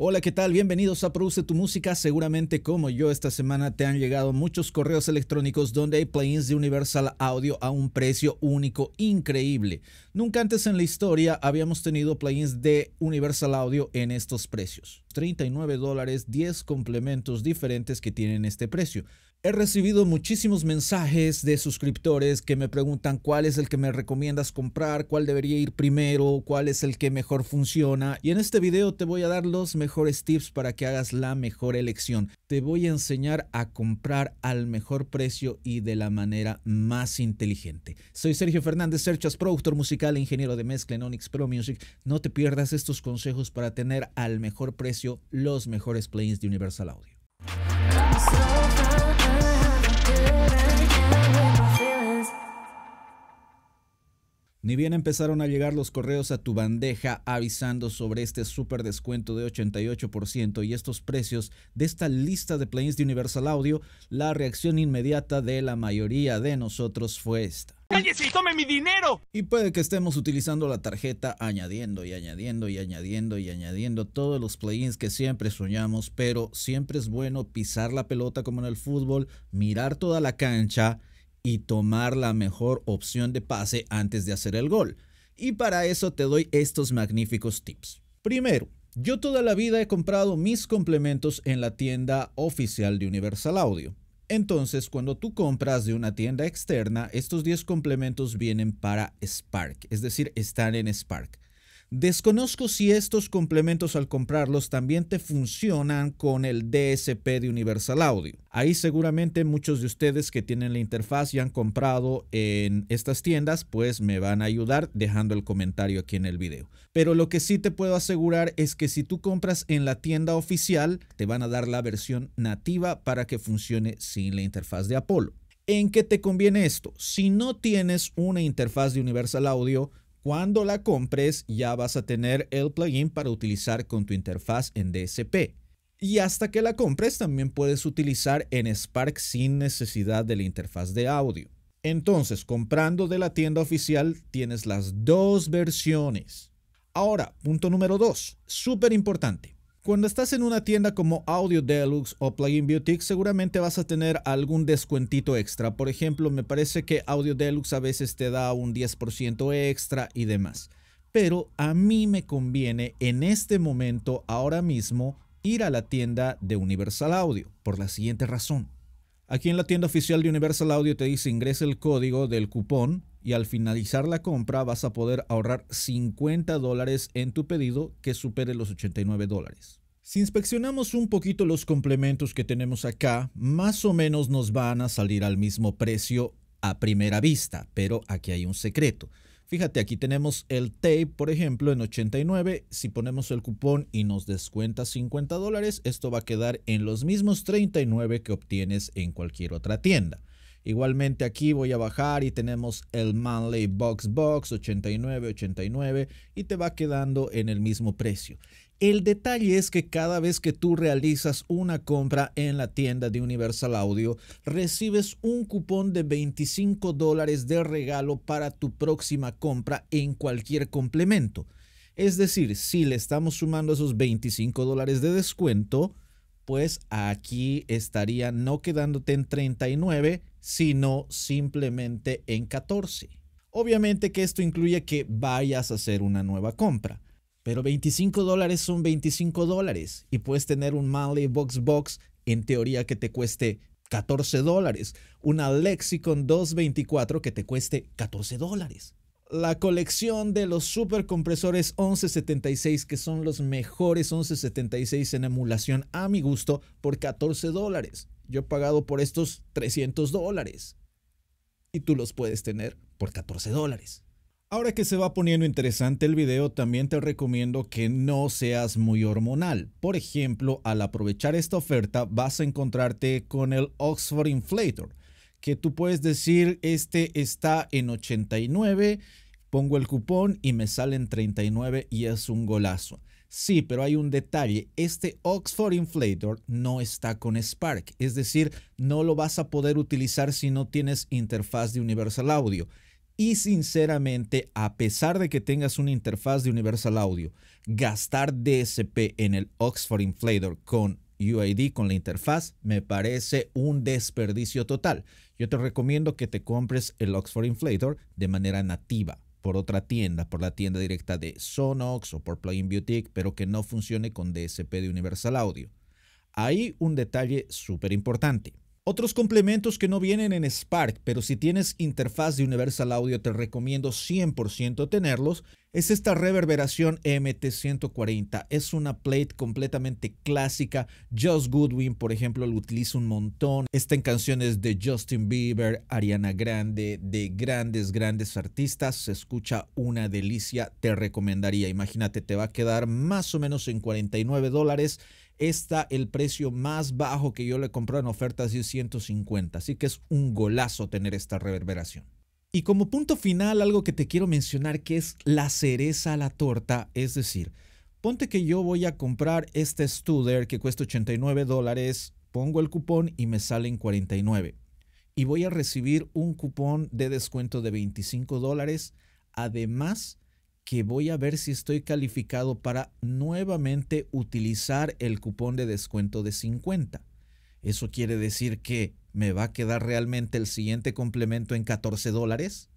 Hola, ¿qué tal? Bienvenidos a Produce tu Música. Seguramente como yo esta semana te han llegado muchos correos electrónicos donde hay plugins de Universal Audio a un precio único increíble. Nunca antes en la historia habíamos tenido plugins de Universal Audio en estos precios. 39 dólares, 10 complementos diferentes que tienen este precio. He recibido muchísimos mensajes de suscriptores que me preguntan cuál es el que me recomiendas comprar, cuál debería ir primero, cuál es el que mejor funciona. Y en este video te voy a dar los mejores mejores tips para que hagas la mejor elección. Te voy a enseñar a comprar al mejor precio y de la manera más inteligente. Soy Sergio Fernández Serchas, productor musical e ingeniero de mezcla en Onyx Pro Music. No te pierdas estos consejos para tener al mejor precio los mejores plugins de Universal Audio. Ni bien empezaron a llegar los correos a tu bandeja avisando sobre este super descuento de 88% y estos precios de esta lista de plugins de Universal Audio, la reacción inmediata de la mayoría de nosotros fue esta. ¡Cállese y tome mi dinero! Y puede que estemos utilizando la tarjeta añadiendo y añadiendo y añadiendo y añadiendo todos los plugins que siempre soñamos, pero siempre es bueno pisar la pelota como en el fútbol, mirar toda la cancha y tomar la mejor opción de pase antes de hacer el gol. Y para eso te doy estos magníficos tips. Primero, yo toda la vida he comprado mis complementos en la tienda oficial de Universal Audio. Entonces, cuando tú compras de una tienda externa, estos 10 complementos vienen para Spark, es decir, están en Spark. Desconozco si estos complementos al comprarlos también te funcionan con el DSP de Universal Audio. Ahí seguramente muchos de ustedes que tienen la interfaz y han comprado en estas tiendas, pues me van a ayudar dejando el comentario aquí en el video. Pero lo que sí te puedo asegurar es que si tú compras en la tienda oficial, te van a dar la versión nativa para que funcione sin la interfaz de Apollo. ¿En qué te conviene esto? Si no tienes una interfaz de Universal Audio, cuando la compres ya vas a tener el plugin para utilizar con tu interfaz en DSP. Y hasta que la compres también puedes utilizar en Spark sin necesidad de la interfaz de audio. Entonces, comprando de la tienda oficial tienes las dos versiones. Ahora, punto número dos, súper importante. Cuando estás en una tienda como Audio Deluxe o Plugin Boutique, seguramente vas a tener algún descuentito extra. Por ejemplo, me parece que Audio Deluxe a veces te da un 10% extra y demás. Pero a mí me conviene en este momento, ahora mismo, ir a la tienda de Universal Audio, por la siguiente razón. Aquí en la tienda oficial de Universal Audio te dice ingresa el código del cupón y al finalizar la compra vas a poder ahorrar 50 dólares en tu pedido que supere los 89 dólares. Si inspeccionamos un poquito los complementos que tenemos acá, más o menos nos van a salir al mismo precio a primera vista, pero aquí hay un secreto. Fíjate, aquí tenemos el tape, por ejemplo, en 89. Si ponemos el cupón y nos descuenta 50 dólares, esto va a quedar en los mismos 39 que obtienes en cualquier otra tienda. Igualmente aquí voy a bajar y tenemos el Manley Box Box 89.89 y te va quedando en el mismo precio. El detalle es que cada vez que tú realizas una compra en la tienda de Universal Audio, recibes un cupón de 25 dólares de regalo para tu próxima compra en cualquier complemento. Es decir, si le estamos sumando esos 25 dólares de descuento, pues aquí estaría no quedándote en 39, sino simplemente en 14. Obviamente que esto incluye que vayas a hacer una nueva compra. Pero 25 dólares son 25 dólares y puedes tener un Mali Box Box en teoría que te cueste 14 dólares, una Lexicon 224 que te cueste 14 dólares la colección de los super compresores 1176, que son los mejores 1176 en emulación a mi gusto, por 14 dólares. Yo he pagado por estos 300 dólares. Y tú los puedes tener por 14 dólares. Ahora que se va poniendo interesante el video, también te recomiendo que no seas muy hormonal. Por ejemplo, al aprovechar esta oferta vas a encontrarte con el Oxford Inflator, que tú puedes decir este está en 89 Pongo el cupón y me salen 39 y es un golazo. Sí, pero hay un detalle. Este Oxford Inflator no está con Spark, es decir, no lo vas a poder utilizar si no tienes interfaz de Universal Audio. Y sinceramente, a pesar de que tengas una interfaz de Universal Audio, gastar DSP en el Oxford Inflator con UID, con la interfaz, me parece un desperdicio total. Yo te recomiendo que te compres el Oxford Inflator de manera nativa por otra tienda, por la tienda directa de Sonox o por Plugin Boutique, pero que no funcione con DSP de Universal Audio. Hay un detalle súper importante. Otros complementos que no vienen en Spark, pero si tienes interfaz de Universal Audio te recomiendo 100% tenerlos, es esta reverberación MT140. Es una plate completamente clásica. Just Goodwin, por ejemplo, lo utiliza un montón. Está en canciones de Justin Bieber, Ariana Grande, de grandes, grandes artistas. Se escucha una delicia, te recomendaría. Imagínate, te va a quedar más o menos en 49 dólares Está el precio más bajo que yo le compró en ofertas de 150. Así que es un golazo tener esta reverberación. Y como punto final, algo que te quiero mencionar que es la cereza a la torta, es decir, ponte que yo voy a comprar este Studer que cuesta 89 dólares, pongo el cupón y me salen 49. Y voy a recibir un cupón de descuento de 25 dólares, además que voy a ver si estoy calificado para nuevamente utilizar el cupón de descuento de 50. Eso quiere decir que me va a quedar realmente el siguiente complemento en 14 dólares.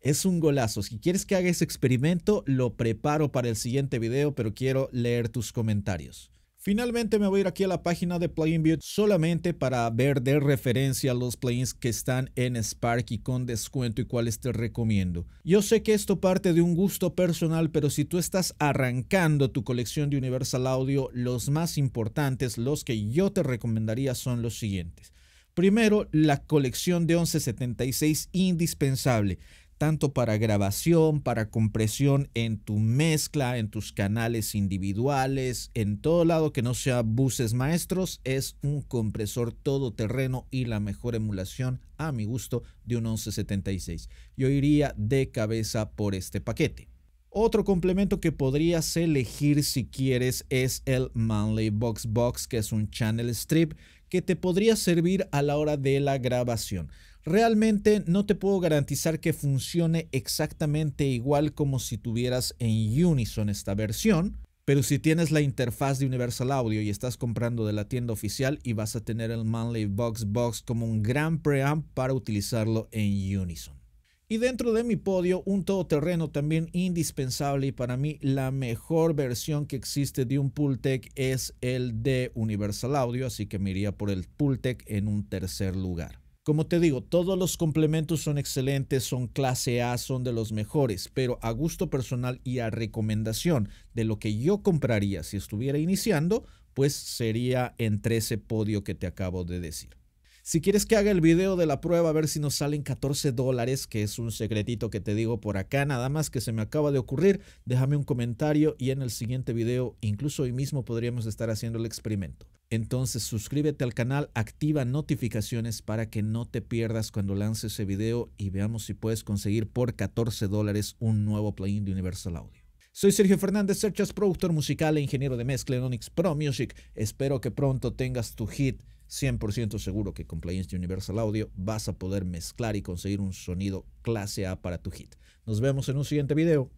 Es un golazo. Si quieres que haga ese experimento, lo preparo para el siguiente video, pero quiero leer tus comentarios. Finalmente me voy a ir aquí a la página de Plugin View solamente para ver de referencia los plugins que están en Spark y con descuento y cuáles te recomiendo. Yo sé que esto parte de un gusto personal, pero si tú estás arrancando tu colección de Universal Audio, los más importantes, los que yo te recomendaría son los siguientes. Primero, la colección de 1176 indispensable tanto para grabación, para compresión en tu mezcla, en tus canales individuales, en todo lado que no sea buses maestros, es un compresor todoterreno y la mejor emulación a mi gusto de un 1176. Yo iría de cabeza por este paquete. Otro complemento que podrías elegir si quieres es el Manley Box Box, que es un channel strip que te podría servir a la hora de la grabación. Realmente no te puedo garantizar que funcione exactamente igual como si tuvieras en Unison esta versión, pero si tienes la interfaz de Universal Audio y estás comprando de la tienda oficial y vas a tener el Manley Box Box como un gran preamp para utilizarlo en Unison. Y dentro de mi podio, un todoterreno también indispensable y para mí la mejor versión que existe de un Pultec es el de Universal Audio, así que me iría por el Pultec en un tercer lugar. Como te digo, todos los complementos son excelentes, son clase A, son de los mejores, pero a gusto personal y a recomendación de lo que yo compraría si estuviera iniciando, pues sería entre ese podio que te acabo de decir. Si quieres que haga el video de la prueba a ver si nos salen 14 dólares, que es un secretito que te digo por acá, nada más que se me acaba de ocurrir, déjame un comentario y en el siguiente video, incluso hoy mismo podríamos estar haciendo el experimento. Entonces suscríbete al canal, activa notificaciones para que no te pierdas cuando lance ese video y veamos si puedes conseguir por 14 dólares un nuevo plugin de Universal Audio. Soy Sergio Fernández Serchas, productor musical e ingeniero de mezcla en Onyx Pro Music. Espero que pronto tengas tu hit. 100% seguro que con plugins de Universal Audio vas a poder mezclar y conseguir un sonido clase A para tu hit. Nos vemos en un siguiente video.